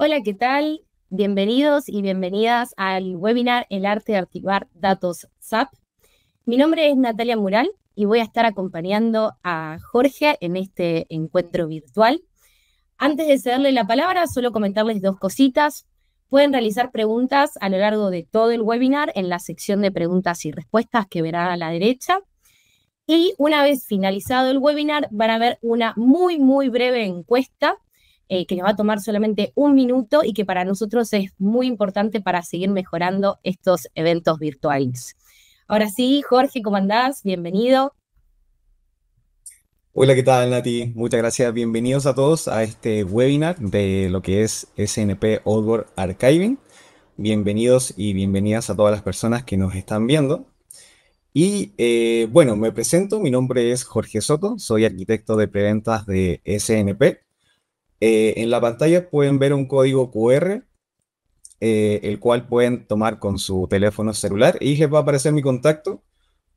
Hola, ¿qué tal? Bienvenidos y bienvenidas al webinar El arte de activar datos SAP. Mi nombre es Natalia Mural y voy a estar acompañando a Jorge en este encuentro virtual. Antes de cederle la palabra, solo comentarles dos cositas. Pueden realizar preguntas a lo largo de todo el webinar en la sección de preguntas y respuestas que verá a la derecha. Y una vez finalizado el webinar, van a ver una muy, muy breve encuesta eh, que nos va a tomar solamente un minuto y que para nosotros es muy importante para seguir mejorando estos eventos virtuales. Ahora sí, Jorge, ¿cómo andás? Bienvenido. Hola, ¿qué tal, Nati? Muchas gracias. Bienvenidos a todos a este webinar de lo que es SNP Outward Archiving. Bienvenidos y bienvenidas a todas las personas que nos están viendo. Y eh, bueno, me presento, mi nombre es Jorge Soto, soy arquitecto de preventas de SNP. Eh, en la pantalla pueden ver un código QR, eh, el cual pueden tomar con su teléfono celular y les va a aparecer mi contacto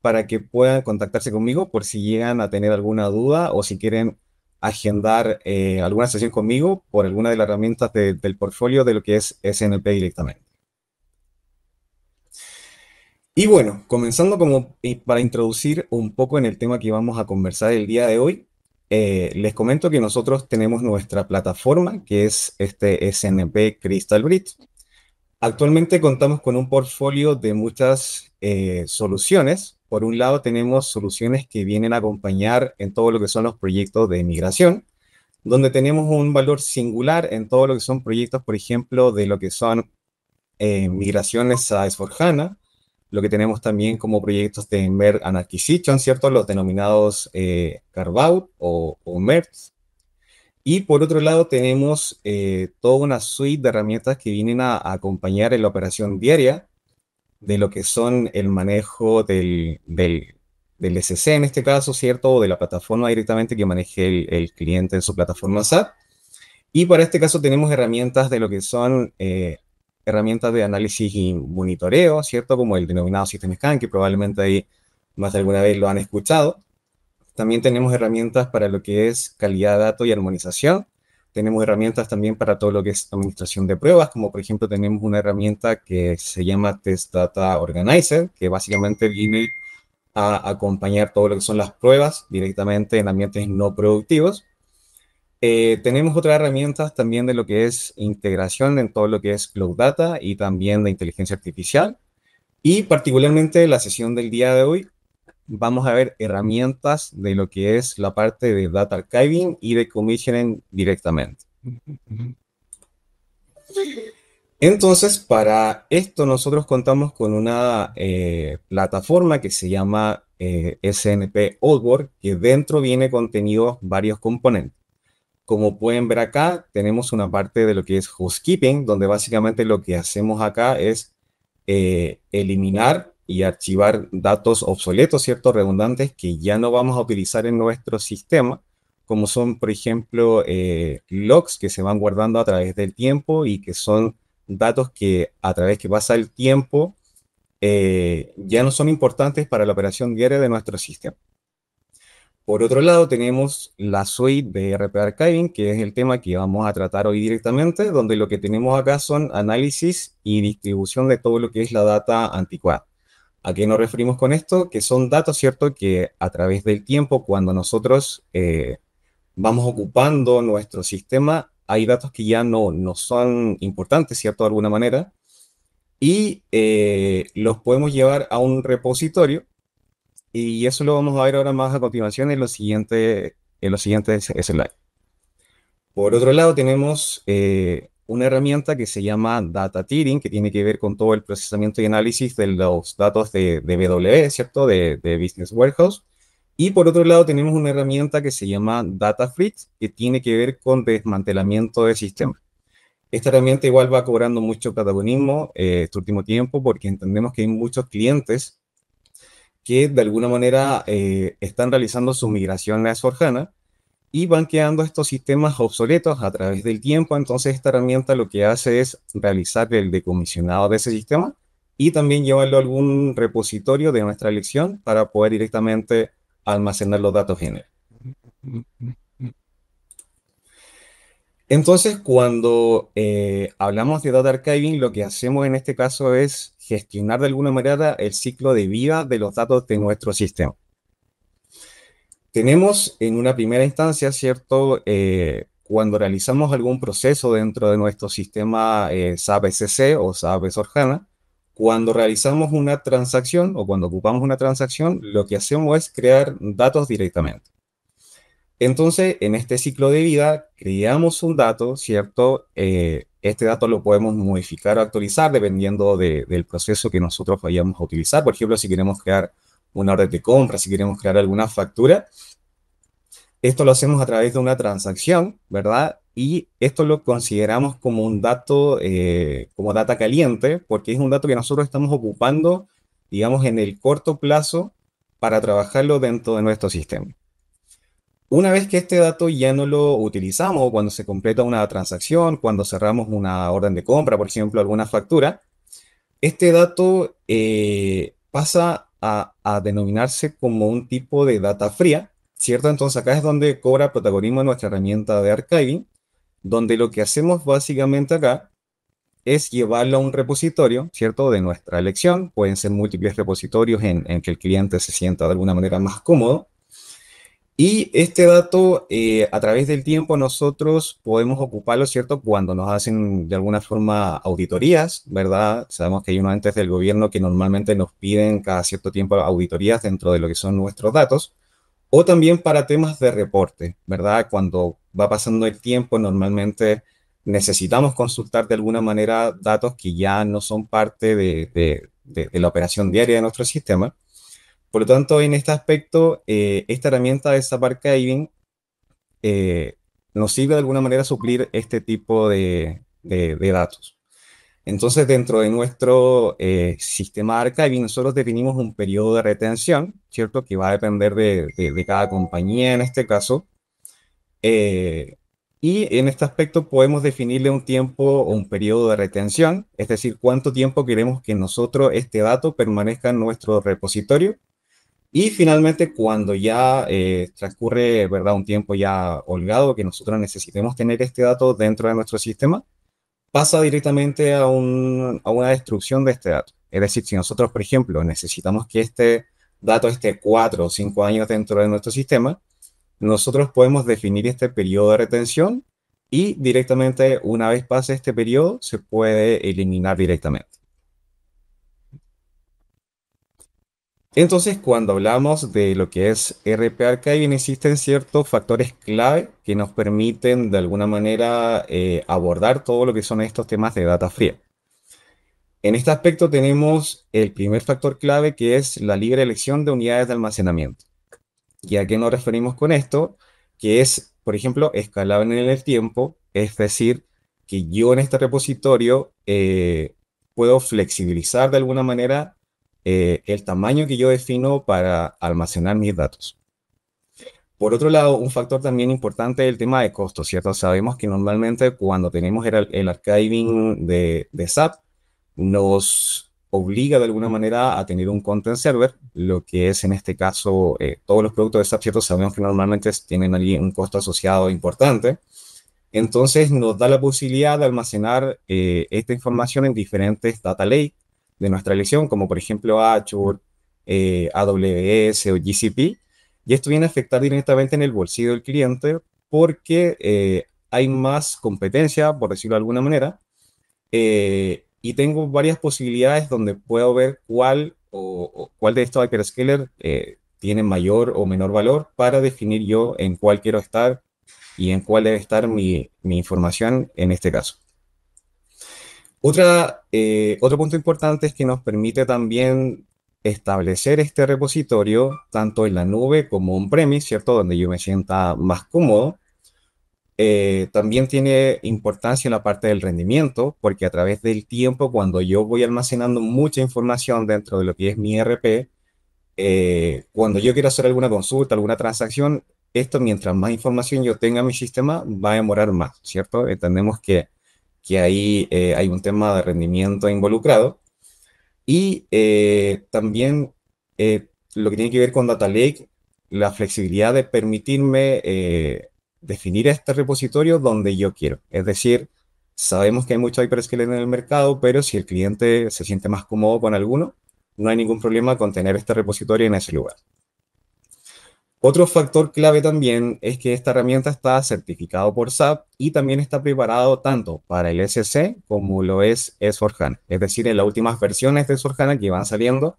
para que puedan contactarse conmigo por si llegan a tener alguna duda o si quieren agendar eh, alguna sesión conmigo por alguna de las herramientas del portfolio de lo que es SNP directamente. Y bueno, comenzando como para introducir un poco en el tema que vamos a conversar el día de hoy, eh, les comento que nosotros tenemos nuestra plataforma, que es este SNP Crystal Bridge. Actualmente contamos con un portfolio de muchas eh, soluciones. Por un lado, tenemos soluciones que vienen a acompañar en todo lo que son los proyectos de migración, donde tenemos un valor singular en todo lo que son proyectos, por ejemplo, de lo que son eh, migraciones a s lo que tenemos también como proyectos de MERT and ¿cierto? Los denominados eh, o, o Y por otro lado tenemos eh, toda una suite de herramientas que vienen a, acompañar en la operación diaria de lo que son el manejo del, del, SC en este caso, ¿cierto? O de la plataforma directamente que maneje el, cliente en su plataforma SAP. Y para este caso tenemos herramientas de lo que son eh, herramientas de análisis y monitoreo, ¿cierto? Como el denominado Scan, que probablemente ahí más de alguna vez lo han escuchado. También tenemos herramientas para lo que es calidad de datos y armonización. Tenemos herramientas también para todo lo que es administración de pruebas, como por ejemplo tenemos una herramienta que se llama Test Data Organizer, que básicamente viene a acompañar todo lo que son las pruebas directamente en ambientes no productivos. Eh, tenemos otras herramientas también de lo que es integración en todo lo que es Cloud Data y también de inteligencia artificial. Y particularmente la sesión del día de hoy vamos a ver herramientas de lo que es la parte de data archiving y de commissioning directamente. Entonces, para esto nosotros contamos con una eh, plataforma que se llama eh, SNP Outboard, que dentro viene contenido varios componentes. Como pueden ver acá, tenemos una parte de lo que es housekeeping, donde básicamente lo que hacemos acá es eh, eliminar y archivar datos obsoletos, ciertos Redundantes que ya no vamos a utilizar en nuestro sistema, como son, por ejemplo, eh, logs que se van guardando a través del tiempo y que son datos que a través que pasa el tiempo eh, ya no son importantes para la operación diaria de nuestro sistema. Por otro lado, tenemos la suite de RP Archiving, que es el tema que vamos a tratar hoy directamente, donde lo que tenemos acá son análisis y distribución de todo lo que es la data anticuada. ¿A qué nos referimos con esto? Que son datos, ¿cierto? Que a través del tiempo, cuando nosotros eh, vamos ocupando nuestro sistema, hay datos que ya no, no son importantes, ¿cierto? De alguna manera. Y eh, los podemos llevar a un repositorio y eso lo vamos a ver ahora más a continuación en los siguientes, en los siguientes slides. Por otro lado, tenemos eh, una herramienta que se llama Data Tearing, que tiene que ver con todo el procesamiento y análisis de los datos de, BW, ¿cierto? De, Business Warehouse. Y por otro lado, tenemos una herramienta que se llama Data Fritz, que tiene que ver con desmantelamiento de sistemas. Esta herramienta igual va cobrando mucho protagonismo eh, este último tiempo porque entendemos que hay muchos clientes que de alguna manera eh, están realizando su migración a s y van quedando estos sistemas obsoletos a través del tiempo. Entonces esta herramienta lo que hace es realizar el decomisionado de ese sistema y también llevarlo a algún repositorio de nuestra elección para poder directamente almacenar los datos en Entonces, cuando eh, hablamos de data archiving, lo que hacemos en este caso es gestionar de alguna manera el ciclo de vida de los datos de nuestro sistema. Tenemos en una primera instancia, ¿cierto? Eh, cuando realizamos algún proceso dentro de nuestro sistema SAP eh, SC o SAP Sorjana, cuando realizamos una transacción o cuando ocupamos una transacción, lo que hacemos es crear datos directamente. Entonces, en este ciclo de vida, creamos un dato, ¿cierto? Eh, este dato lo podemos modificar o actualizar dependiendo del proceso que nosotros vayamos a utilizar. Por ejemplo, si queremos crear una orden de compra, si queremos crear alguna factura, esto lo hacemos a través de una transacción, ¿verdad? Y esto lo consideramos como un dato, eh, como data caliente, porque es un dato que nosotros estamos ocupando, digamos, en el corto plazo para trabajarlo dentro de nuestro sistema. Una vez que este dato ya no lo utilizamos, cuando se completa una transacción, cuando cerramos una orden de compra, por ejemplo, alguna factura, este dato eh, pasa a, a, denominarse como un tipo de data fría, ¿cierto? Entonces acá es donde cobra protagonismo nuestra herramienta de archiving, donde lo que hacemos básicamente acá es llevarlo a un repositorio, ¿cierto? De nuestra elección, pueden ser múltiples repositorios en, en que el cliente se sienta de alguna manera más cómodo, y este dato, eh, a través del tiempo, nosotros podemos ocuparlo, ¿cierto? Cuando nos hacen de alguna forma auditorías, ¿verdad? Sabemos que hay unos entes del gobierno que normalmente nos piden cada cierto tiempo auditorías dentro de lo que son nuestros datos, o también para temas de reporte, ¿verdad? Cuando va pasando el tiempo, normalmente necesitamos consultar de alguna manera datos que ya no son parte de, de la operación diaria de nuestro sistema. Por lo tanto, en este aspecto, eh, esta herramienta de SAP Archiving eh, nos sirve de alguna manera a suplir este tipo de, datos. Entonces, dentro de nuestro eh, sistema de archiving, nosotros definimos un periodo de retención, ¿cierto? Que va a depender de, cada compañía en este caso. y en este aspecto podemos definirle un tiempo o un periodo de retención, es decir, cuánto tiempo queremos que nosotros este dato permanezca en nuestro repositorio y finalmente, cuando ya eh, transcurre ¿verdad? un tiempo ya holgado, que nosotros necesitemos tener este dato dentro de nuestro sistema, pasa directamente a, una destrucción de este dato. Es decir, si nosotros, por ejemplo, necesitamos que este dato esté cuatro o cinco años dentro de nuestro sistema, nosotros podemos definir este periodo de retención y directamente, una vez pase este periodo, se puede eliminar directamente. Entonces, cuando hablamos de lo que es RP Archiving, existen ciertos factores clave que nos permiten de alguna manera eh, abordar todo lo que son estos temas de data fría. En este aspecto tenemos el primer factor clave que es la libre elección de unidades de almacenamiento. ¿Y a qué nos referimos con esto? Que es, por ejemplo, escalable en el tiempo, es decir, que yo en este repositorio eh, puedo flexibilizar de alguna manera eh, el tamaño que yo defino para almacenar mis datos. Por otro lado, un factor también importante es el tema de costos. ¿cierto? Sabemos que normalmente cuando tenemos el, archiving de, SAP, nos obliga de alguna manera a tener un content server, lo que es en este caso eh, todos los productos de SAP, ¿cierto? Sabemos que normalmente tienen allí un costo asociado importante. Entonces nos da la posibilidad de almacenar eh, esta información en diferentes data lakes, de nuestra elección, como por ejemplo Azure, eh, AWS o GCP, y esto viene a afectar directamente en el bolsillo del cliente porque eh, hay más competencia, por decirlo de alguna manera, eh, y tengo varias posibilidades donde puedo ver cuál o, cuál de estos hyperscalers tiene mayor o menor valor para definir yo en cuál quiero estar y en cuál debe estar mi información en este caso. Otra, eh, otro punto importante es que nos permite también establecer este repositorio tanto en la nube como on-premise, ¿cierto? Donde yo me sienta más cómodo. Eh, también tiene importancia la parte del rendimiento, porque a través del tiempo, cuando yo voy almacenando mucha información dentro de lo que es mi e RP, eh, cuando yo quiero hacer alguna consulta, alguna transacción, esto mientras más información yo tenga en mi sistema, va a demorar más, ¿cierto? Entendemos que que ahí eh, hay un tema de rendimiento involucrado. Y eh, también eh, lo que tiene que ver con Data Lake, la flexibilidad de permitirme definir este repositorio donde yo quiero. Es decir, sabemos que hay muchos hyperscaler en el mercado, pero si el cliente se siente más cómodo con alguno, no hay ningún problema con tener este repositorio en ese lugar. Otro factor clave también es que esta herramienta está certificado por SAP y también está preparado tanto para el SC como lo es S4HANA. Es decir, en las últimas versiones de S4HANA que van saliendo,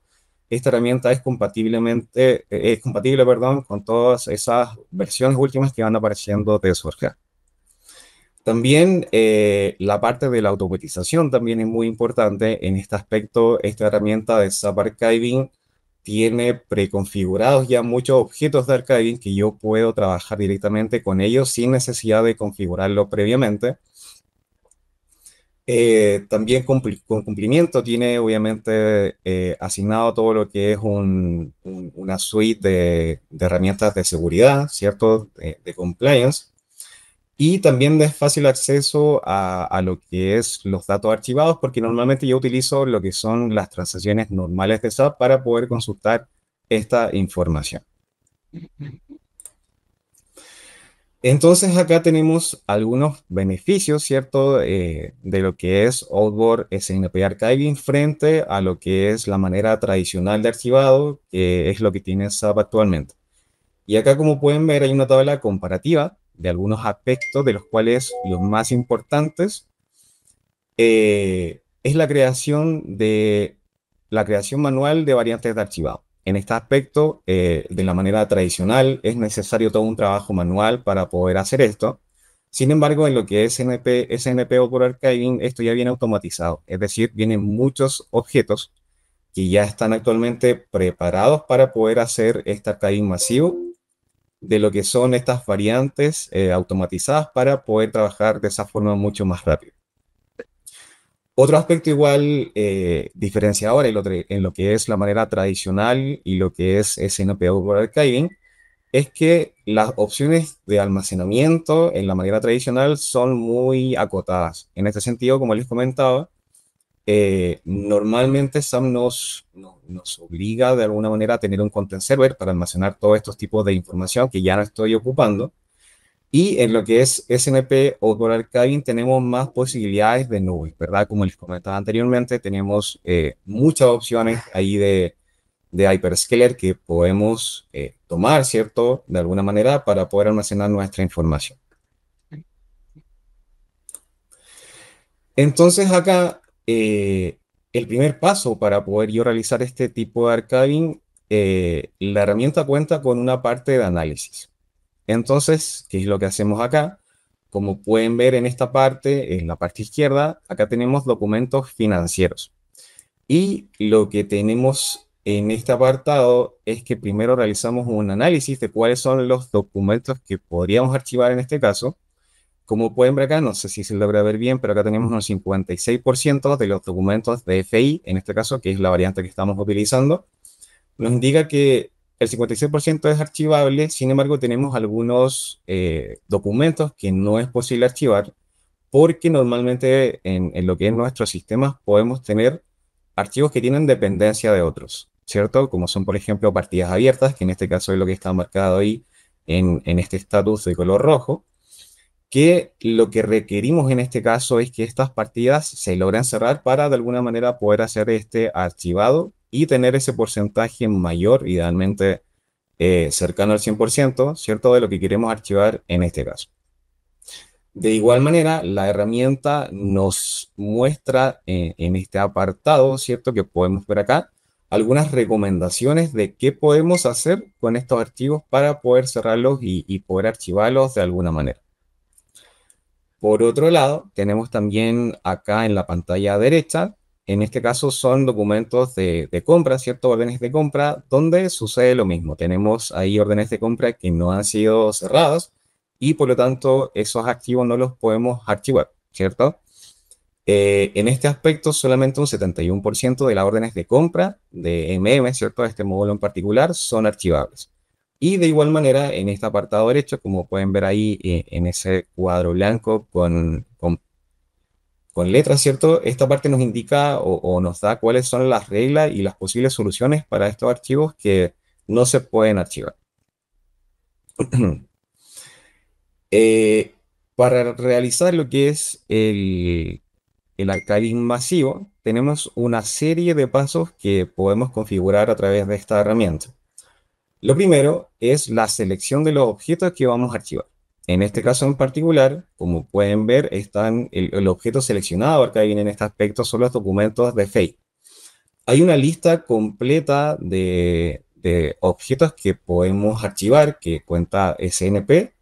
esta herramienta es, compatiblemente, eh, es compatible perdón, con todas esas versiones últimas que van apareciendo de S4HANA. También eh, la parte de la automatización también es muy importante en este aspecto. Esta herramienta de SAP Archiving tiene preconfigurados ya muchos objetos de archiving que yo puedo trabajar directamente con ellos sin necesidad de configurarlo previamente. Eh, también con cumplimiento tiene obviamente eh, asignado todo lo que es una suite de, herramientas de seguridad, ¿cierto? de compliance. Y también de fácil acceso a, lo que es los datos archivados, porque normalmente yo utilizo lo que son las transacciones normales de SAP para poder consultar esta información. Entonces acá tenemos algunos beneficios, ¿cierto? Eh, de lo que es Outboard SNP Archiving frente a lo que es la manera tradicional de archivado, que es lo que tiene SAP actualmente. Y acá como pueden ver hay una tabla comparativa de algunos aspectos, de los cuales los más importantes eh, es la creación de la creación manual de variantes de archivado. En este aspecto, eh, de la manera tradicional, es necesario todo un trabajo manual para poder hacer esto. Sin embargo, en lo que es SNP, SNP o por archiving, esto ya viene automatizado. Es decir, vienen muchos objetos que ya están actualmente preparados para poder hacer este archiving masivo de lo que son estas variantes eh, automatizadas para poder trabajar de esa forma mucho más rápido. Otro aspecto igual eh, diferenciador en lo, que es la manera tradicional y lo que es SNP por archiving es que las opciones de almacenamiento en la manera tradicional son muy acotadas. En este sentido, como les comentaba, eh, normalmente SAM nos, nos obliga de alguna manera a tener un content server para almacenar todos estos tipos de información que ya no estoy ocupando. Y en lo que es SNP o Dollar Cabin tenemos más posibilidades de nubes, ¿verdad? Como les comentaba anteriormente, tenemos eh, muchas opciones ahí de, de hyperscaler que podemos eh, tomar, ¿cierto? De alguna manera para poder almacenar nuestra información. Entonces acá eh, el primer paso para poder yo realizar este tipo de archiving, eh, la herramienta cuenta con una parte de análisis. Entonces, ¿qué es lo que hacemos acá? Como pueden ver en esta parte, en la parte izquierda, acá tenemos documentos financieros. Y lo que tenemos en este apartado es que primero realizamos un análisis de cuáles son los documentos que podríamos archivar en este caso. Como pueden ver acá, no sé si se logra ver bien, pero acá tenemos un 56% de los documentos de FI, en este caso, que es la variante que estamos utilizando, nos indica que el 56% es archivable, sin embargo tenemos algunos eh, documentos que no es posible archivar porque normalmente en, lo que es nuestro sistema podemos tener archivos que tienen dependencia de otros, ¿cierto? Como son, por ejemplo, partidas abiertas, que en este caso es lo que está marcado ahí en, en este estatus de color rojo, que lo que requerimos en este caso es que estas partidas se logren cerrar para de alguna manera poder hacer este archivado y tener ese porcentaje mayor, idealmente eh, cercano al 100%, ¿cierto? De lo que queremos archivar en este caso. De igual manera, la herramienta nos muestra eh, en este apartado, ¿cierto? Que podemos ver acá, algunas recomendaciones de qué podemos hacer con estos archivos para poder cerrarlos y poder archivarlos de alguna manera. Por otro lado, tenemos también acá en la pantalla derecha, en este caso son documentos de, compra, ¿cierto? Órdenes de compra, donde sucede lo mismo. Tenemos ahí órdenes de compra que no han sido cerradas y por lo tanto esos activos no los podemos archivar, ¿cierto? Eh, en este aspecto, solamente un 71% de las órdenes de compra de MM, ¿cierto? De este módulo en particular son archivables. Y de igual manera, en este apartado derecho, como pueden ver ahí eh, en ese cuadro blanco con, con, letras, ¿cierto? Esta parte nos indica o, nos da cuáles son las reglas y las posibles soluciones para estos archivos que no se pueden archivar. Eh, para realizar lo que es el, el masivo, tenemos una serie de pasos que podemos configurar a través de esta herramienta. Lo primero es la selección de los objetos que vamos a archivar. En este caso en particular, como pueden ver, están el, objeto seleccionado, acá viene en este aspecto, son los documentos de fe Hay una lista completa de, objetos que podemos archivar, que cuenta SNP,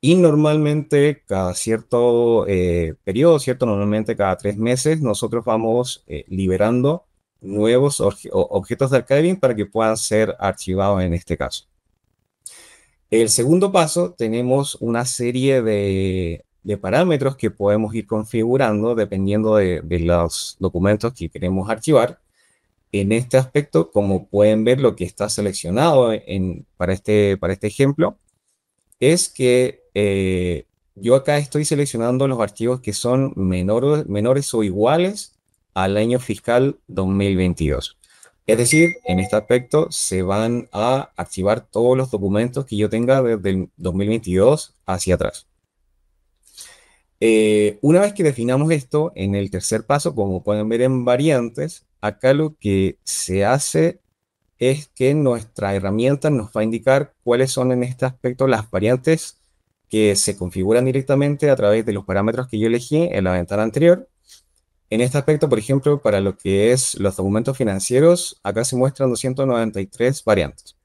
y normalmente cada cierto eh, periodo, ¿cierto? Normalmente cada tres meses nosotros vamos eh, liberando nuevos objetos de Archiving para que puedan ser archivados en este caso. El segundo paso, tenemos una serie de, parámetros que podemos ir configurando dependiendo de, los documentos que queremos archivar. En este aspecto, como pueden ver, lo que está seleccionado en, para, este, para este ejemplo es que eh, yo acá estoy seleccionando los archivos que son menores o iguales al año fiscal 2022. Es decir, en este aspecto se van a activar todos los documentos que yo tenga desde el 2022 hacia atrás. Eh, una vez que definamos esto, en el tercer paso, como pueden ver en variantes, acá lo que se hace es que nuestra herramienta nos va a indicar cuáles son en este aspecto las variantes que se configuran directamente a través de los parámetros que yo elegí en la ventana anterior en este aspecto, por ejemplo, para lo que es los documentos financieros, acá se muestran 293 variantes.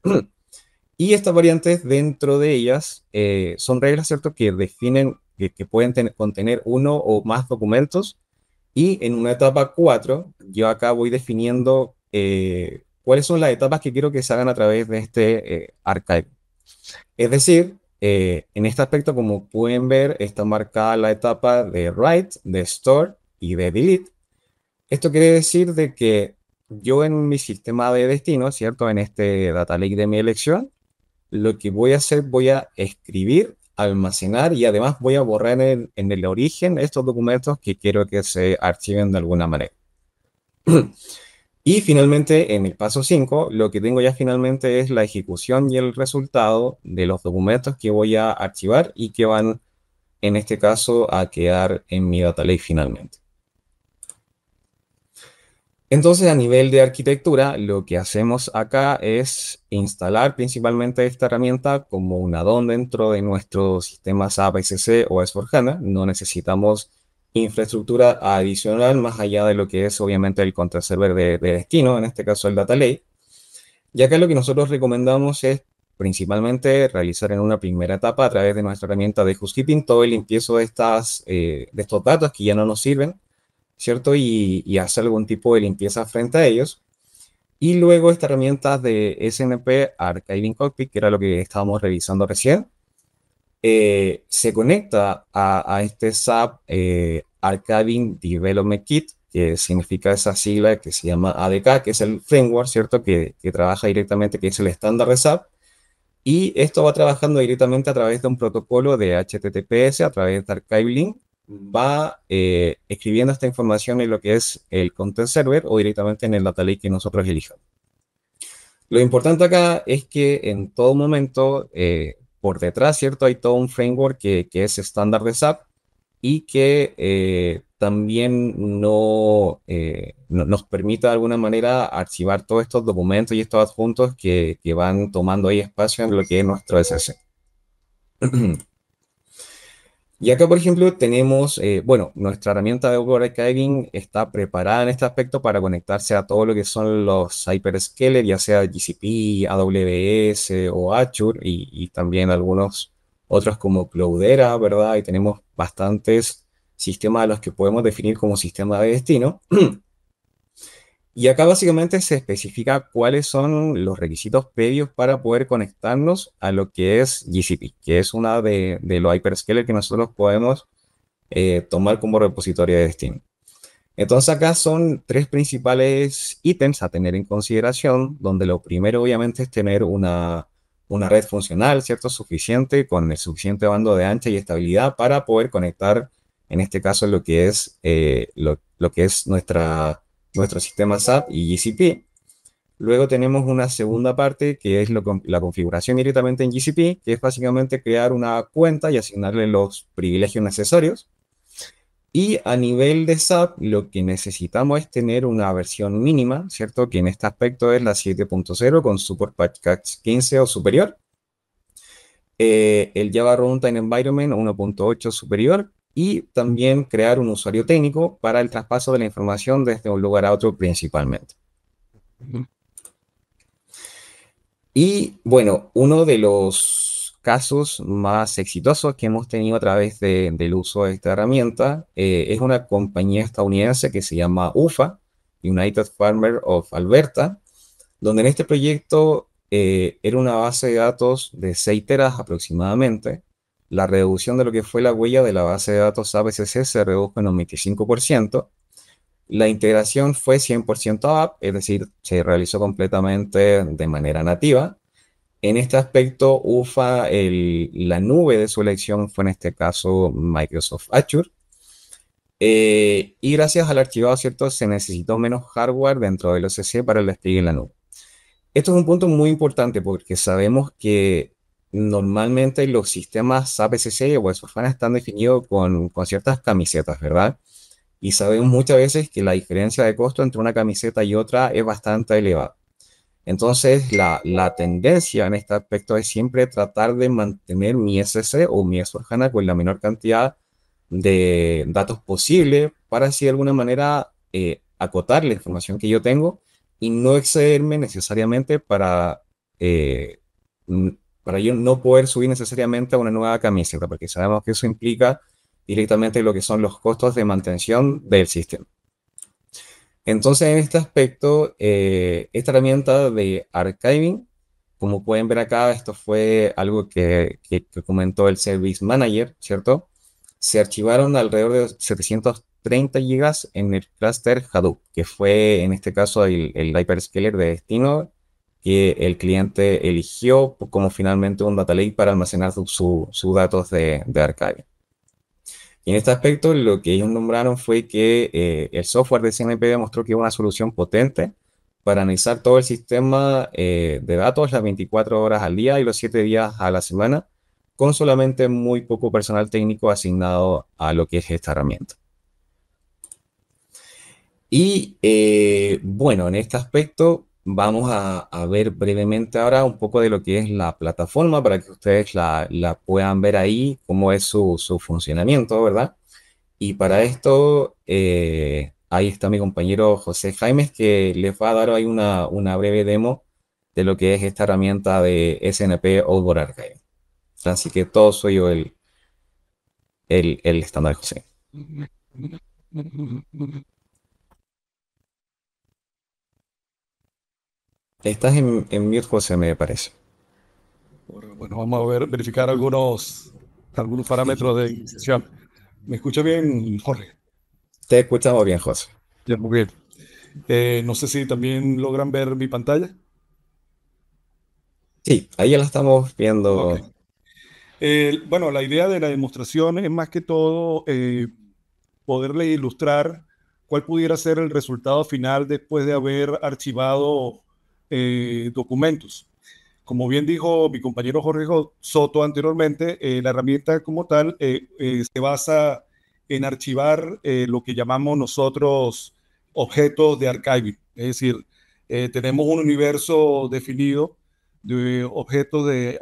y estas variantes, dentro de ellas, eh, son reglas, ¿cierto?, que definen que, pueden contener uno o más documentos. Y en una etapa 4, yo acá voy definiendo eh, cuáles son las etapas que quiero que se hagan a través de este eh, archivo. Es decir, en este aspecto, como pueden ver, está marcada la etapa de write, de store y de delete. Esto quiere decir de que yo en mi sistema de destino, ¿cierto? En este data lake de mi elección, lo que voy a hacer, voy a escribir, almacenar y además voy a borrar en, en el origen estos documentos que quiero que se archiven de alguna manera. Y finalmente, en el paso 5, lo que tengo ya finalmente es la ejecución y el resultado de los documentos que voy a archivar y que van, en este caso, a quedar en mi data lake finalmente. Entonces, a nivel de arquitectura, lo que hacemos acá es instalar principalmente esta herramienta como un add-on dentro de nuestros sistemas SAP o s 4 hana No necesitamos infraestructura adicional más allá de lo que es obviamente el contraserver de, destino, en este caso el Data Lake. Y acá lo que nosotros recomendamos es principalmente realizar en una primera etapa a través de nuestra herramienta de housekeeping todo el limpiezo de, estas, eh, de estos datos que ya no nos sirven ¿cierto? Y, hace algún tipo de limpieza frente a ellos. Y luego esta herramienta de SNP Archiving Cockpit, que era lo que estábamos revisando recién, eh, se conecta a, este SAP eh, Archiving Development Kit, que significa esa sigla que se llama ADK, que es el framework, ¿cierto? Que, que trabaja directamente, que es el estándar de SAP. Y esto va trabajando directamente a través de un protocolo de HTTPS, a través de ArchiveLink, va eh, escribiendo esta información en lo que es el content server o directamente en el data lake que nosotros elijamos. Lo importante acá es que en todo momento, eh, por detrás, ¿cierto? Hay todo un framework que, es estándar de SAP y que eh, también no, nos permite de alguna manera archivar todos estos documentos y estos adjuntos que, van tomando ahí espacio en lo que es nuestro SS. Y acá, por ejemplo, tenemos, eh, bueno, nuestra herramienta de Google está preparada en este aspecto para conectarse a todo lo que son los hyperscalers, ya sea GCP, AWS o Azure, y, y, también algunos otros como Cloudera, ¿verdad? Y tenemos bastantes sistemas a los que podemos definir como sistema de destino. Y acá básicamente se especifica cuáles son los requisitos previos para poder conectarnos a lo que es GCP, que es una de, los hyperscalers que nosotros podemos eh, tomar como repositorio de destino. Entonces acá son tres principales ítems a tener en consideración, donde lo primero obviamente es tener una, una red funcional, ¿cierto? Suficiente, con el suficiente bando de ancha y estabilidad para poder conectar, en este caso, lo que es, eh, lo que es nuestra nuestro sistema SAP y GCP. Luego tenemos una segunda parte que es la configuración directamente en GCP, que es básicamente crear una cuenta y asignarle los privilegios necesarios. Y a nivel de SAP, lo que necesitamos es tener una versión mínima, ¿cierto? Que en este aspecto es la 7.0 con Support Package 15 o superior. Eh, el Java Runtime Environment 1.8 superior y también crear un usuario técnico para el traspaso de la información desde un lugar a otro principalmente. Y bueno, uno de los casos más exitosos que hemos tenido a través del uso de esta herramienta eh, es una compañía estadounidense que se llama UFA, United Farmer of Alberta, donde en este proyecto eh, era una base de datos de 6 teras aproximadamente, la reducción de lo que fue la huella de la base de datos APCC se redujo en un 25%. La integración fue 100% app, es decir, se realizó completamente de manera nativa. En este aspecto, UFA, la nube de su elección fue en este caso Microsoft Azure. Eh, y gracias al archivado, ¿cierto? Se necesitó menos hardware dentro del OCC para el despliegue en la nube. Esto es un punto muy importante porque sabemos que normalmente los sistemas APCC o SOFAN están definidos con, ciertas camisetas, ¿verdad? Y sabemos muchas veces que la diferencia de costo entre una camiseta y otra es bastante elevada. Entonces, la, tendencia en este aspecto es siempre tratar de mantener mi SC o mi SOFAN con la menor cantidad de datos posible para así de alguna manera eh, acotar la información que yo tengo y no excederme necesariamente para eh, para no poder subir necesariamente a una nueva camiseta, porque sabemos que eso implica directamente lo que son los costos de mantención del sistema. Entonces, en este aspecto, eh, esta herramienta de archiving, como pueden ver acá, esto fue algo que, comentó el Service Manager, ¿cierto? Se archivaron alrededor de 730 GB en el cluster Hadoop, que fue en este caso el, el hyperscaler de destino que el cliente eligió como finalmente un data lake para almacenar sus datos de, de arcadia. en este aspecto lo que ellos nombraron fue que eh, el software de CMP demostró que es una solución potente para analizar todo el sistema eh, de datos las 24 horas al día y los 7 días a la semana con solamente muy poco personal técnico asignado a lo que es esta herramienta. Y eh, bueno, en este aspecto vamos a, ver brevemente ahora un poco de lo que es la plataforma para que ustedes la, la puedan ver ahí, cómo es su, su funcionamiento, ¿verdad? Y para esto, eh, ahí está mi compañero José Jaimes, que les va a dar hoy una, una breve demo de lo que es esta herramienta de SNP Outboard Archive. Así que todo soy yo el, el, el estándar José. Estás en, en mute, José, me parece. Bueno, vamos a ver, verificar algunos, algunos parámetros de iniciación. ¿Me escucha bien, Jorge? Te escuchamos bien, José. muy bien. Eh, no sé si también logran ver mi pantalla. Sí, ahí ya la estamos viendo. bueno, la idea de la demostración es más que todo eh, poderle ilustrar cuál pudiera ser el resultado final después de haber archivado eh, documentos. Como bien dijo mi compañero Jorge Soto anteriormente, eh, la herramienta como tal eh, se basa en archivar lo que llamamos nosotros objetos de archiving. Es decir, tenemos un universo definido de objetos, de,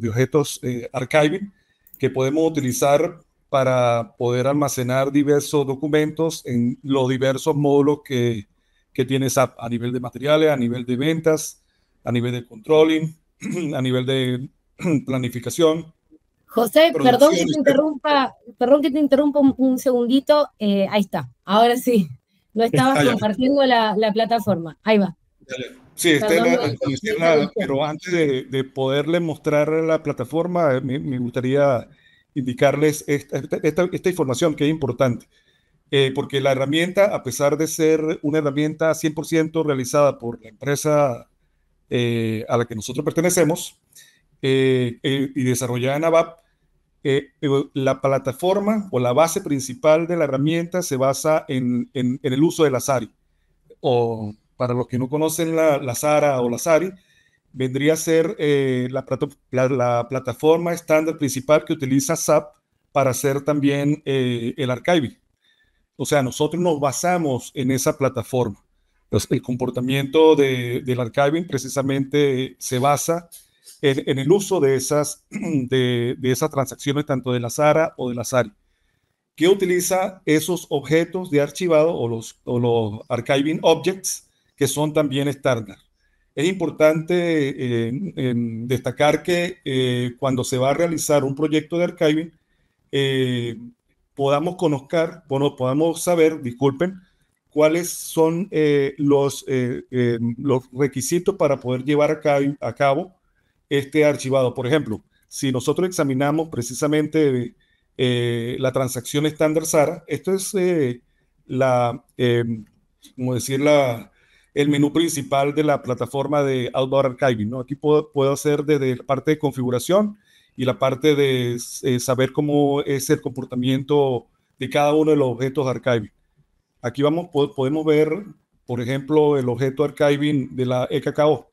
de objetos archiving que podemos utilizar para poder almacenar diversos documentos en los diversos módulos que que tiene a nivel de materiales, a nivel de ventas, a nivel de controlling, a nivel de planificación. José, perdón que te interrumpa, perdón que te interrumpa un, segundito. Eh, ahí está, ahora sí. No estabas compartiendo la, plataforma. Ahí va. Sí, está la, pero antes de, poderle mostrar la plataforma, eh, me, gustaría indicarles esta, esta, información que es importante. Eh, porque la herramienta, a pesar de ser una herramienta 100% realizada por la empresa eh, a la que nosotros pertenecemos eh, y desarrollada en ABAP, la plataforma o la base principal de la herramienta se basa en, el uso de la SARI. O para los que no conocen la, SARA o la SARI, vendría a ser la, la, plataforma estándar principal que utiliza SAP para hacer también el archiving. O sea, nosotros nos basamos en esa plataforma. el comportamiento del archiving precisamente se basa en, el uso de esas, de, esas transacciones, tanto de la SARA o de la SARI, que utiliza esos objetos de archivado o los, los archiving objects que son también estándar. Es importante eh, destacar que eh, cuando se va a realizar un proyecto de archiving, eh, podamos conocer, bueno, podamos saber, disculpen, cuáles son eh, los, eh, eh, los requisitos para poder llevar a cabo, a cabo, este archivado. Por ejemplo, si nosotros examinamos precisamente la transacción estándar SARA, esto es la, como decir, la, el menú principal de la plataforma de Outbound Archiving. ¿no? Aquí puedo, puedo hacer desde la parte de configuración y la parte de eh, saber cómo es el comportamiento de cada uno de los objetos de archiving. Aquí vamos, podemos ver, por ejemplo, el objeto archiving de la EKKO,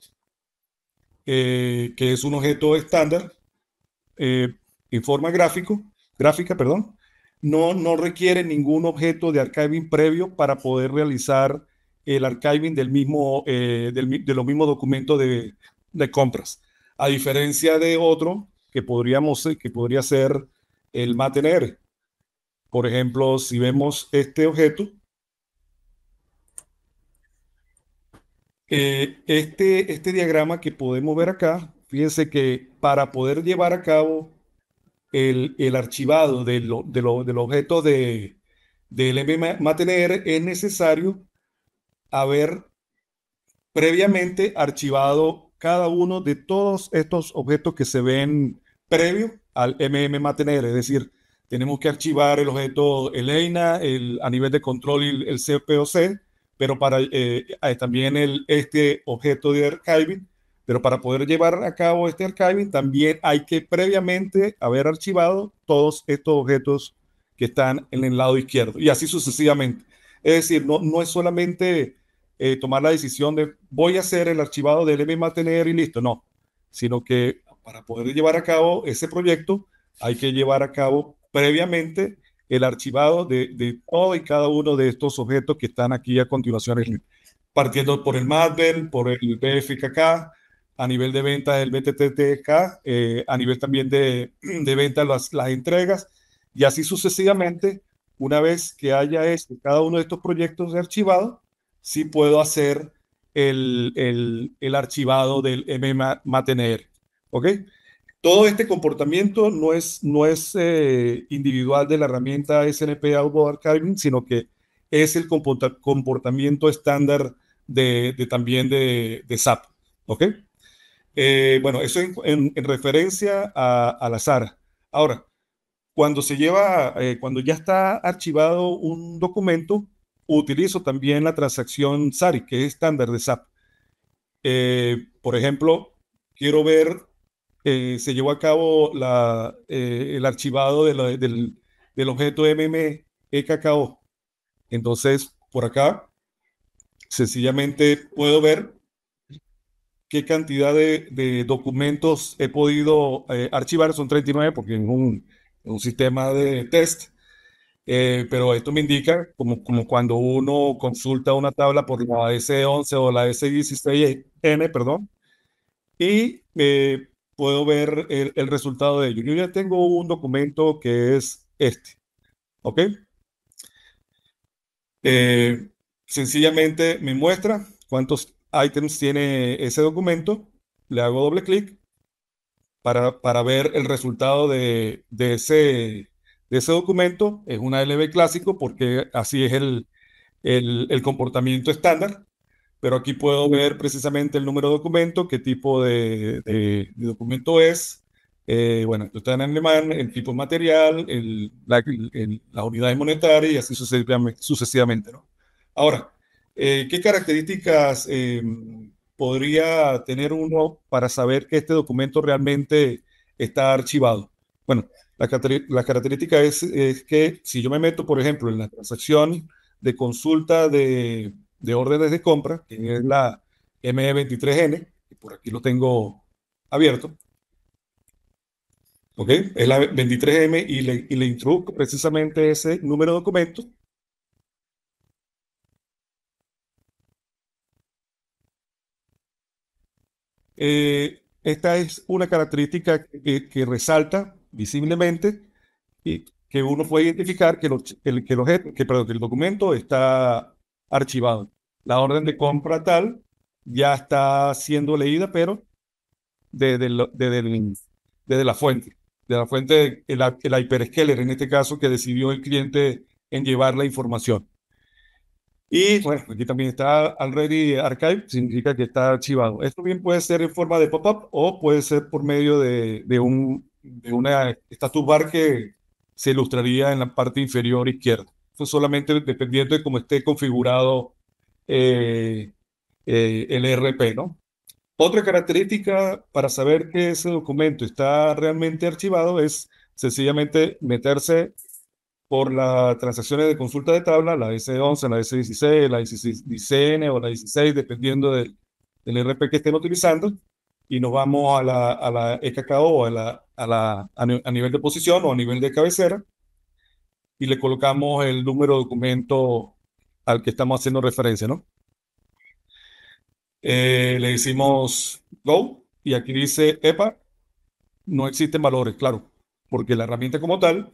eh, que es un objeto estándar eh, en forma gráfico, gráfica, perdón. No, no requiere ningún objeto de archiving previo para poder realizar el archiving del mismo, del, de los mismos documentos de, de compras. A diferencia de otro, que, podríamos, eh, que podría ser el mantener. Por ejemplo, si vemos este objeto, eh, este, este diagrama que podemos ver acá, fíjense que para poder llevar a cabo el, archivado de lo, de del objeto de, del mantener es necesario haber previamente archivado cada uno de todos estos objetos que se ven previo al MM mantener, es decir, tenemos que archivar el objeto Elena el, a nivel de control y el CPOC, pero para eh, eh, también el, este objeto de archiving, pero para poder llevar a cabo este archiving también hay que previamente haber archivado todos estos objetos que están en el lado izquierdo y así sucesivamente. Es decir, no, no es solamente eh, tomar la decisión de voy a hacer el archivado del MM mantener y listo, no, sino que para poder llevar a cabo ese proyecto, hay que llevar a cabo previamente el archivado de, todo y cada uno de estos objetos que están aquí a continuación, partiendo por el Madden, por el BFKK, a nivel de venta del BTTK, eh, a nivel también de, de venta las, las entregas, y así sucesivamente, una vez que haya este, cada uno de estos proyectos de archivado, sí puedo hacer el, el, el archivado del MMATNR. ¿Ok? Todo este comportamiento no es, no es eh, individual de la herramienta SNP Auto Archiving, sino que es el comportamiento estándar de, también de, SAP. ¿Ok? Eh, bueno, eso en, referencia a, la SAR. Ahora, cuando se lleva, eh, cuando ya está archivado un documento, utilizo también la transacción SARI, que es estándar de SAP. por ejemplo, quiero ver eh, se llevó a cabo la, eh, el archivado del, objeto MME KKO. Entonces, por acá, sencillamente puedo ver qué cantidad de, documentos he podido eh, archivar. Son 39 porque es un, sistema de test. pero esto me indica como, como cuando uno consulta una tabla por la S11 o la S16N, perdón, y puedo ver el, resultado de ello. Yo ya tengo un documento que es este, ¿ok? Eh, sencillamente me muestra cuántos items tiene ese documento, le hago doble clic para, ver el resultado de, ese, de ese documento. Es un ALB clásico porque así es el comportamiento estándar pero aquí puedo ver precisamente el número de documento, qué tipo de, documento es. Eh, bueno, esto está en alemán, el tipo de material, las unidades monetarias y así sucesivamente. sucesivamente ¿no? Ahora, eh, ¿qué características em, podría tener uno para saber que este documento realmente está archivado? Bueno, la, característica es que si yo me meto, por ejemplo, en la transacción de consulta de de órdenes de compra, que es la ME23N, y por aquí lo tengo abierto. ¿Ok? Es la 23M y le, y introduzco precisamente ese número de documento. Eh, esta es una característica que, resalta visiblemente y que uno puede identificar que, el, que, el documento está archivado. La orden de compra tal ya está siendo leída, pero desde, desde, la fuente, de la fuente, el, el hyperscaler en este caso que decidió el cliente en llevar la información. Y bueno, aquí también está Already Archive, significa que está archivado. Esto bien puede ser en forma de pop-up o puede ser por medio de, de, un, de una status bar que se ilustraría en la parte inferior izquierda solamente dependiendo de cómo esté configurado eh, eh, el e RP, ¿no? Otra característica para saber que ese documento está realmente archivado es sencillamente meterse por las transacciones de consulta de tabla, la S11, la S16, la S16 o la 16, dependiendo del, del e RP que estén utilizando, y nos vamos a la, a la EKKO, a, la, a, la, a, nivel de posición o a nivel de cabecera, y le colocamos el número de documento al que estamos haciendo referencia, ¿no? Eh, le decimos Go y aquí dice EPA, no existen valores, claro, porque la herramienta como tal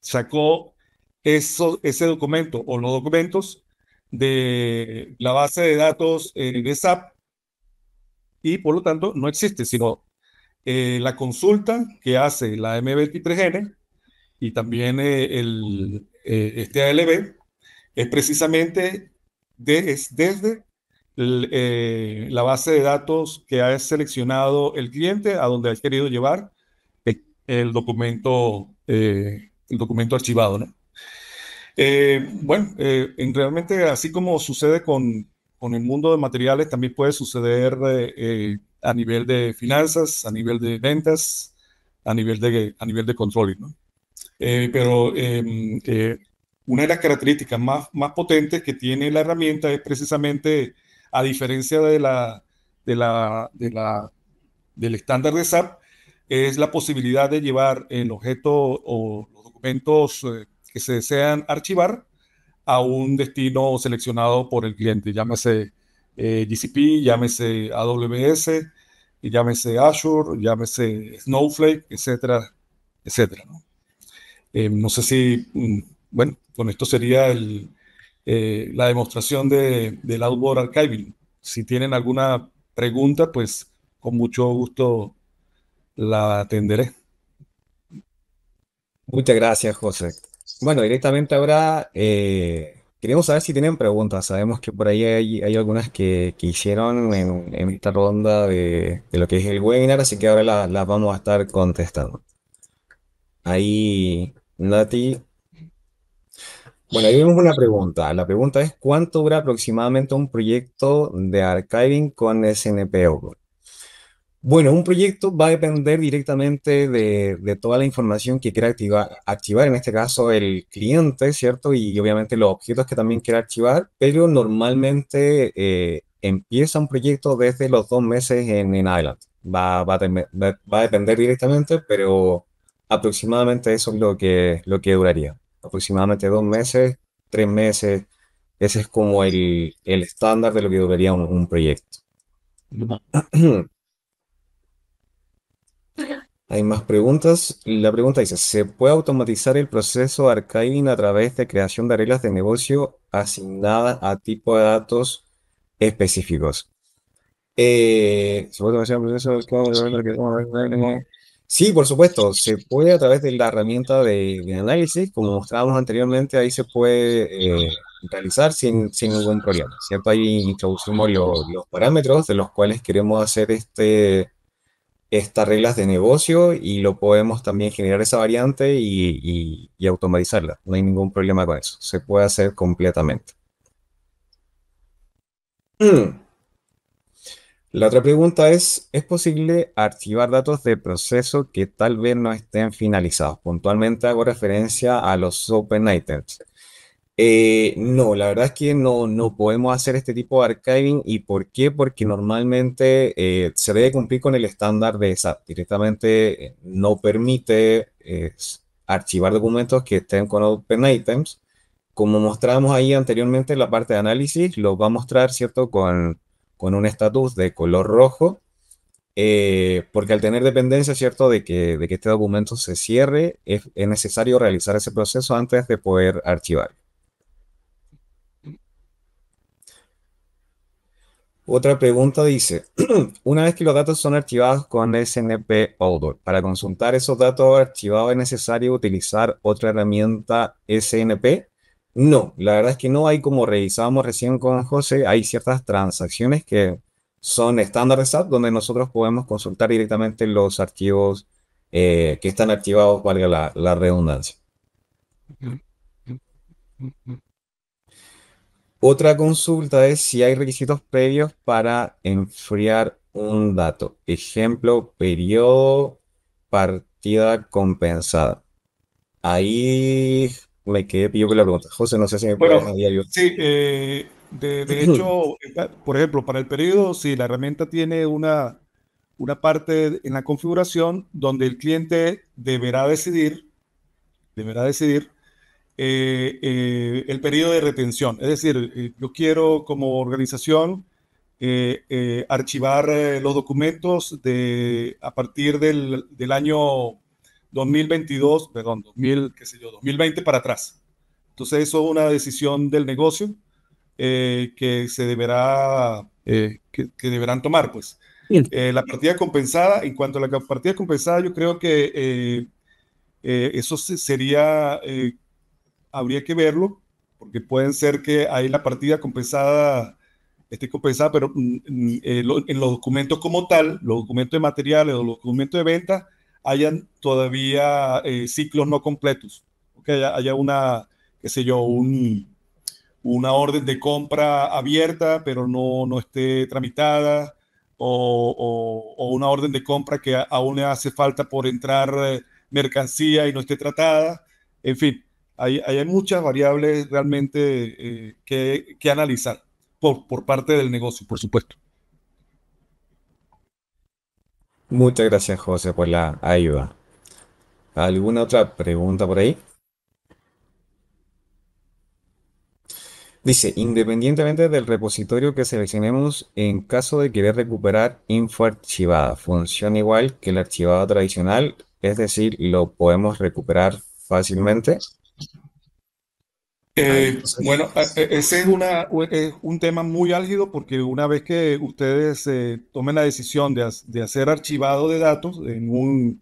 sacó eso, ese documento o los documentos de la base de datos eh, de SAP y por lo tanto no existe, sino eh, la consulta que hace la M23N y también eh, el, eh, este ALB es precisamente desde eh, la base de datos que ha seleccionado el cliente a donde ha querido llevar el documento, el documento archivado. ¿no? bueno, realmente así como sucede con, el mundo de materiales, también puede suceder a nivel de finanzas, a nivel de ventas, a nivel de, a nivel de ¿no? Eh, pero em, eh, una de las características más, potentes que tiene la herramienta es precisamente, a diferencia de la, del estándar de SAP, es la posibilidad de llevar el objeto o los documentos eh, que se desean archivar a un destino seleccionado por el cliente, llámese GCP, llámese AWS, llámese Azure, llámese Snowflake, etcétera, etcétera. Eh, no sé si, mm, bueno, con esto sería eh, la demostración del Outboard Archiving. Si tienen alguna pregunta, pues con mucho gusto la atenderé. Muchas gracias, José. Bueno, directamente ahora eh, queremos saber si tienen preguntas. Sabemos que por ahí hay, algunas que, hicieron en, esta ronda de, lo que es el webinar, así que ahora las vamos a estar contestando. Ahí Nati. Bueno, ahí vemos una pregunta. La pregunta es, ¿cuánto dura aproximadamente un proyecto de archiving con SNPO? Bueno, un proyecto va a depender directamente de, toda la información que quiera activar, en este caso el cliente, ¿cierto? Y, obviamente los objetos que también quiera archivar, pero normalmente eh, empieza un proyecto desde los dos meses en, Island. Va, va a depender directamente, pero aproximadamente eso es lo que, lo que duraría. Aproximadamente dos meses, tres meses. Ese es como el, estándar de lo que duraría un, proyecto. Hay más preguntas. La pregunta dice, ¿se puede automatizar el proceso de archiving a través de creación de reglas de negocio asignadas a tipos de datos específicos? Eh, ¿Se puede automatizar el proceso Sí, por supuesto, se puede a través de la herramienta de, análisis, como mostrábamos anteriormente, ahí se puede eh, realizar sin, ningún problema, Siempre Ahí introducimos los, parámetros de los cuales queremos hacer este, estas reglas de negocio y lo podemos también generar esa variante y, automatizarla. No hay ningún problema con eso, se puede hacer completamente. Hmm. La otra pregunta es, ¿es posible archivar datos de proceso que tal vez no estén finalizados? Puntualmente hago referencia a los open items. Eh, no, la verdad es que no, no podemos hacer este tipo de archiving. ¿Y por qué? Porque normalmente eh, se debe cumplir con el estándar de SAP. Directamente eh, no permite archivar documentos que estén con open items. Como mostramos ahí anteriormente en la parte de análisis, los va a mostrar, ¿cierto? Con con un estatus de color rojo, eh, porque al tener dependencia, ¿cierto?, de que, de que este documento se cierre, es, es necesario realizar ese proceso antes de poder archivar. Otra pregunta dice, una vez que los datos son archivados con SNP Outdoor, para consultar esos datos archivados es necesario utilizar otra herramienta SNP no, la verdad es que no hay como revisábamos recién con José, hay ciertas transacciones que son estándares SAP donde nosotros podemos consultar directamente los archivos eh, que están activados valga la, la redundancia. Otra consulta es si hay requisitos previos para enfriar un dato. Ejemplo, periodo, partida compensada. Ahí me quedé la pregunta. José, no sé si me puedo bueno, diario Sí, eh, de, hecho, por ejemplo, para el periodo, si sí, la herramienta tiene una, una parte en la configuración donde el cliente deberá decidir, deberá decidir eh, eh, el periodo de retención. Es decir, yo quiero como organización archivar los documentos de, a partir del, del año 2022, perdón, 2000, qué sé yo, 2020 para atrás. Entonces eso es una decisión del negocio eh, que se deberá, eh, que, deberán tomar, pues. Eh, la partida compensada, en cuanto a la partida compensada, yo creo que eso sería, habría que verlo, porque pueden ser que ahí la partida compensada esté compensada, pero mm, mm, en los documentos como tal, los documentos de materiales o los documentos de venta, hayan todavía eh, ciclos no completos, que haya, una, qué sé yo, una orden de compra abierta, pero no, no esté tramitada, o, una orden de compra que aún le hace falta por entrar eh, mercancía y no esté tratada, en fin. Hay, muchas variables realmente eh, que, analizar por parte del negocio, por supuesto. Muchas gracias, José, por la ayuda. ¿Alguna otra pregunta por ahí? Dice, independientemente del repositorio que seleccionemos, en caso de querer recuperar info archivada, funciona igual que el archivado tradicional, es decir, lo podemos recuperar fácilmente. Eh, bueno, eh, ese es, una, eh, un tema muy álgido porque una vez que ustedes tomen la decisión de, de, hacer archivado de datos en un,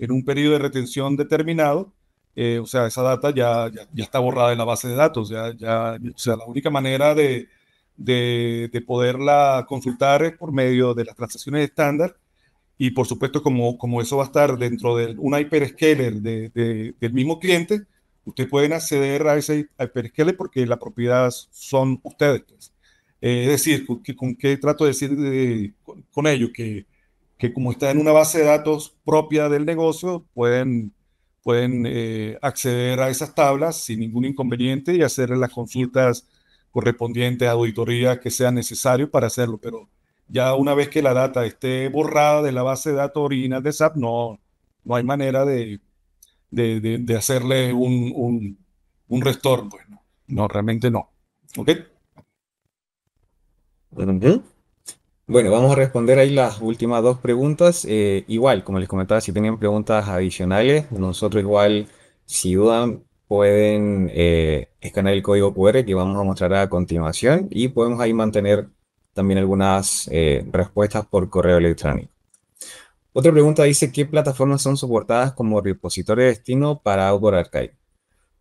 en un periodo de retención determinado, o sea, esa data ya, ya, está borrada en la base de datos. Ya, o sea, la única manera de, de, poderla consultar es por medio de las transacciones estándar y por supuesto como, como eso va a estar dentro de un hyperscaler de, del mismo cliente, Ustedes pueden acceder a ese hyperscaler porque las propiedades son ustedes. Pues. Eh, es decir, ¿con, qué trato de decir con, ello? Que, que, como está en una base de datos propia del negocio, pueden, pueden eh, acceder a esas tablas sin ningún inconveniente y hacer las consultas correspondientes a auditoría que sean necesario para hacerlo. Pero ya una vez que la data esté borrada de la base de datos original de SAP, no, no hay manera de de, hacerle un, un, un pues, no. realmente no. ¿Ok? Bueno, vamos a responder ahí las últimas dos preguntas. Eh, igual, como les comentaba, si tienen preguntas adicionales, nosotros igual, si dudan, pueden eh, escanear el código QR que vamos a mostrar a continuación y podemos ahí mantener también algunas eh, respuestas por correo electrónico. Otra pregunta dice, ¿qué plataformas son soportadas como repositorio de destino para Outdoor Archive?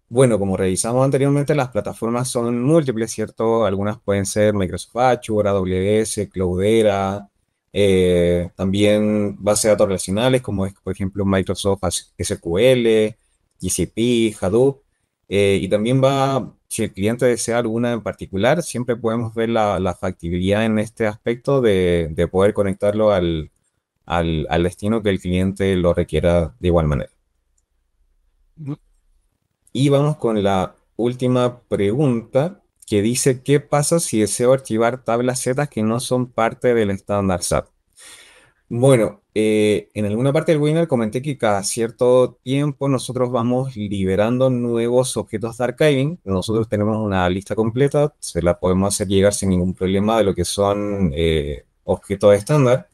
Bueno, como revisamos anteriormente, las plataformas son múltiples, ¿cierto? Algunas pueden ser Microsoft Azure, AWS, Cloudera, eh, también bases de datos relacionales, como es, por ejemplo, Microsoft SQL, GCP, Hadoop. Eh, y también va, si el cliente desea alguna en particular, siempre podemos ver la, factibilidad en este aspecto de poder conectarlo al, al, destino que el cliente lo requiera de igual manera. Y vamos con la última pregunta que dice qué pasa si deseo archivar tablas Z que no son parte del estándar SAP. Bueno, eh, en alguna parte del webinar comenté que cada cierto tiempo nosotros vamos liberando nuevos objetos de archiving. Nosotros tenemos una lista completa, se la podemos hacer llegar sin ningún problema de lo que son eh, objetos estándar.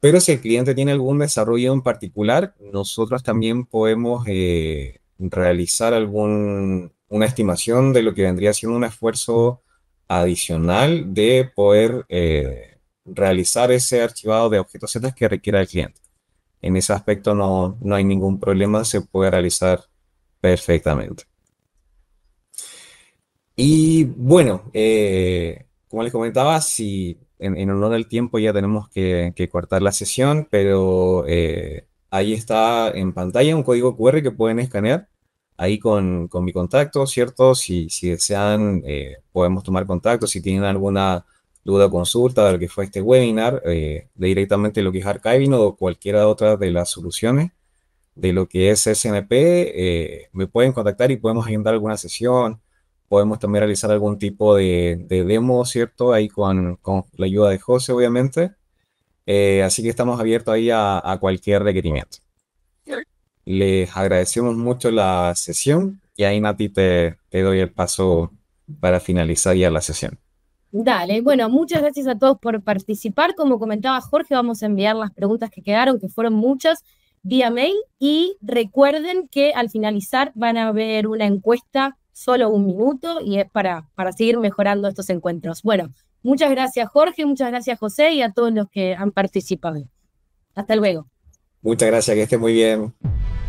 Pero si el cliente tiene algún desarrollo en particular, nosotros también podemos eh, realizar algún, una estimación de lo que vendría siendo un esfuerzo adicional de poder eh, realizar ese archivado de objetos Z que requiera el cliente. En ese aspecto no, hay ningún problema, se puede realizar perfectamente. Y bueno, eh, como les comentaba, si en, honor al tiempo ya tenemos que, cortar la sesión, pero eh, ahí está en pantalla un código QR que pueden escanear ahí con, con mi contacto, ¿cierto? Si, desean, eh, podemos tomar contacto. Si tienen alguna duda o consulta de lo que fue este webinar, eh, directamente lo que es archiving o cualquiera otra de las soluciones de lo que es SMP, me pueden contactar y podemos agendar alguna sesión podemos también realizar algún tipo de, demo, ¿cierto? Ahí con, la ayuda de José, obviamente. Eh, así que estamos abiertos ahí a, cualquier requerimiento. Les agradecemos mucho la sesión y ahí Nati te, te doy el paso para finalizar ya la sesión. Dale, bueno, muchas gracias a todos por participar. Como comentaba Jorge, vamos a enviar las preguntas que quedaron, que fueron muchas, vía mail. Y recuerden que al finalizar van a ver una encuesta solo un minuto y es para, para seguir mejorando estos encuentros. Bueno, muchas gracias Jorge, muchas gracias José y a todos los que han participado. Hasta luego. Muchas gracias, que esté muy bien.